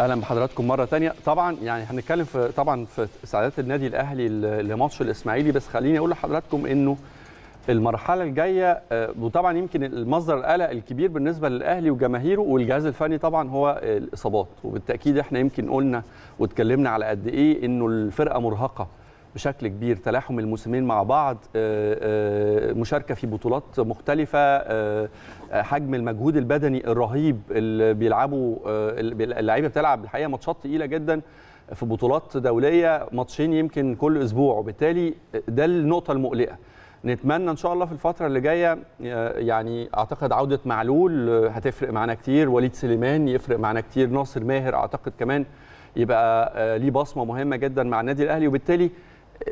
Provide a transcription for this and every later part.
اهلا بحضراتكم مره ثانيه طبعا يعني هنتكلم في طبعا في سعادات النادي الاهلي لماتش الاسماعيلي بس خليني اقول لحضراتكم انه المرحله الجايه آه، وطبعا يمكن المصدر القلق الكبير بالنسبه للاهلي وجماهيره والجهاز الفني طبعا هو الاصابات وبالتاكيد احنا يمكن قلنا واتكلمنا على قد ايه انه الفرقه مرهقه بشكل كبير تلاحم الموسمين مع بعض آه، آه، مشاركه في بطولات مختلفه آه، حجم المجهود البدني الرهيب اللي بيلعبوا اللعيبه بتلعب الحقيقه ماتشات تقيله جدا في بطولات دوليه ماتشين يمكن كل اسبوع وبالتالي ده النقطه المقلقه نتمنى ان شاء الله في الفتره اللي جايه يعني اعتقد عوده معلول هتفرق معانا كتير وليد سليمان يفرق معانا كتير ناصر ماهر اعتقد كمان يبقى ليه بصمه مهمه جدا مع النادي الاهلي وبالتالي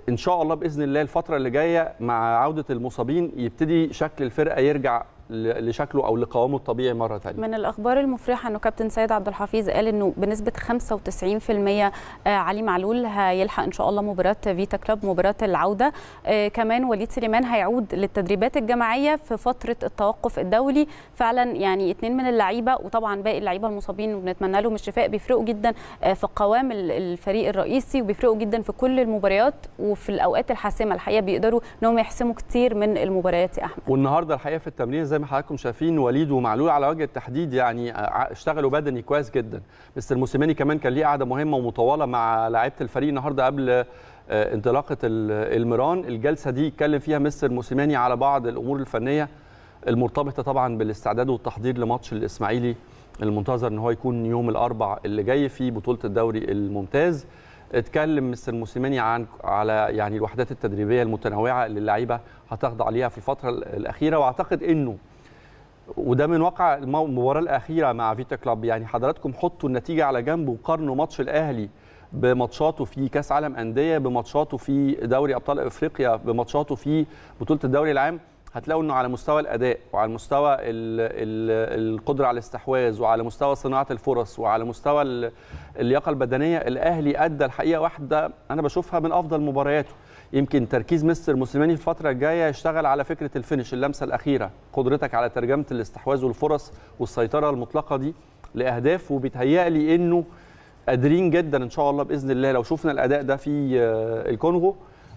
ان شاء الله باذن الله الفتره اللي جايه مع عوده المصابين يبتدي شكل الفرقه يرجع لشكله او لقوامه الطبيعي مره ثانيه. من الاخبار المفرحه انه كابتن سيد عبد الحفيظ قال انه بنسبه 95% آه، علي معلول هيلحق ان شاء الله مباراه فيتا كلوب مباراه العوده آه، كمان وليد سليمان هيعود للتدريبات الجماعيه في فتره التوقف الدولي فعلا يعني اثنين من اللعيبه وطبعا باقي اللعيبه المصابين وبنتمنى لهم الشفاء بيفرقوا جدا آه، في قوام الفريق الرئيسي وبيفرقوا جدا في كل المباريات وفي الاوقات الحاسمه الحقيقه بيقدروا انهم يحسموا كتير من المباريات يا احمد. والنهارده الحقيقه في التمرين زي ما حضراتكم شايفين وليد ومعلول على وجه التحديد يعني آه، اشتغلوا بدني كويس جدا مستر موسيماني كمان كان ليه قعده مهمه ومطوله مع لعيبه الفريق النهارده قبل آه، انطلاقه الميران الجلسه دي اتكلم فيها مستر موسيماني على بعض الامور الفنيه المرتبطه طبعا بالاستعداد والتحضير لماتش الاسماعيلي المنتظر ان هو يكون يوم الاربع اللي جاي في بطوله الدوري الممتاز اتكلم مستر موسيماني عن على يعني الوحدات التدريبيه المتنوعه اللي اللعيبه هتخضع ليها في الفتره الاخيره واعتقد انه وده من واقع المباراه الاخيره مع فيتا كلاب يعني حضراتكم حطوا النتيجه على جنب وقارنوا ماتش الاهلي بماتشاته في كاس عالم انديه بماتشاته في دوري ابطال افريقيا بماتشاته في بطوله الدوري العام هتلاقوا انه على مستوى الاداء وعلى مستوى القدره على الاستحواذ وعلى مستوى صناعه الفرص وعلى مستوى اللياقه البدنيه الاهلي ادى الحقيقه واحده انا بشوفها من افضل مبارياته يمكن تركيز مستر موسيماني الفتره الجايه يشتغل على فكره الفينش اللمسه الاخيره قدرتك على ترجمه الاستحواذ والفرص والسيطره المطلقه دي لاهداف وبيتهيألي انه قادرين جدا ان شاء الله باذن الله لو شفنا الاداء ده في الكونغو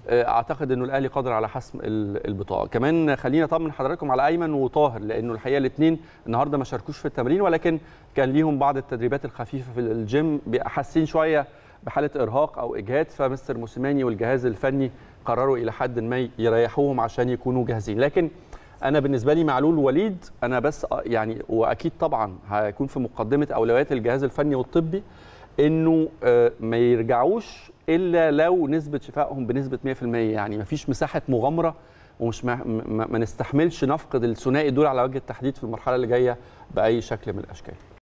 آه، اعتقد انه الاهلي قادر على حسم البطاقه كمان خلينا اطمن حضراتكم على ايمن وطاهر لانه الحقيقه الاثنين النهارده ما شاركوش في التمرين ولكن كان ليهم بعض التدريبات الخفيفه في الجيم حاسين شويه بحاله ارهاق او اجهاد فمستر موسيماني والجهاز الفني قرروا الى حد ما يريحوهم عشان يكونوا جاهزين لكن انا بالنسبه لي معلول وليد انا بس آه، يعني واكيد طبعا هيكون في مقدمه اولويات الجهاز الفني والطبي انه آه، ما يرجعوش الا لو نسبه شفائهم بنسبه 100% يعني ما فيش مساحه مغامره ومش ما, ما, نستحملش نفقد الثنائي دول على وجه التحديد في المرحله اللي جايه باي شكل من الاشكال